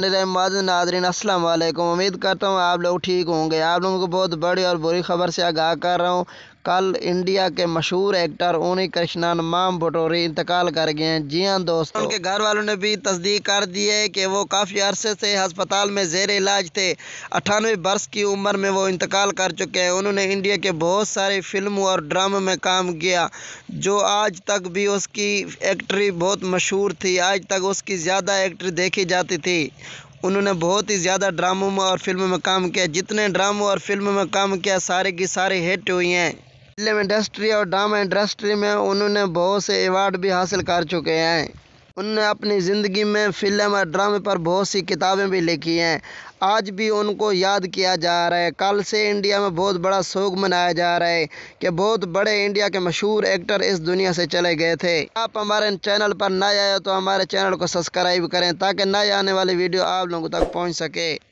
Rahman Nadreen अस्सलाम वालेकुम उम्मीद करता हूँ आप लोग ठीक होंगे आप लोगों को बहुत बड़ी और बुरी खबर से आगाह कर रहा हूँ कल इंडिया के मशहूर एक्टर ओनी कृष्णन माम भटोरी इंतकाल कर गए हैं जी हाँ दोस्तों उनके घर वालों ने भी तस्दीक कर दी है कि वो काफ़ी अरसे से हस्पताल में जेर इलाज थे अठानवे बरस की उम्र में वो इंतकाल कर चुके हैं उन्होंने इंडिया के बहुत सारे फिल्मों और ड्रामों में काम किया जो आज तक भी उसकी एक्ट्री बहुत मशहूर थी आज तक उसकी ज़्यादा एक्ट्री देखी जाती थी उन्होंने बहुत ही ज़्यादा ड्रामों में और फिल्मों में काम किया जितने ड्रामों और फिल्मों में काम किया सारे की सारे हिट हुई हैं फिल्म इंडस्ट्री और ड्रामा इंडस्ट्री में उन्होंने बहुत से अवार्ड भी हासिल कर चुके हैं उन्होंने अपनी ज़िंदगी में फिल्म और ड्रामे पर बहुत सी किताबें भी लिखी हैं आज भी उनको याद किया जा रहा है कल से इंडिया में बहुत बड़ा शोक मनाया जा रहा है कि बहुत बड़े इंडिया के मशहूर एक्टर इस दुनिया से चले गए थे आप हमारे चैनल पर नए आए तो हमारे चैनल को सब्सक्राइब करें ताकि नए आने वाली वीडियो आप लोगों तक पहुँच सके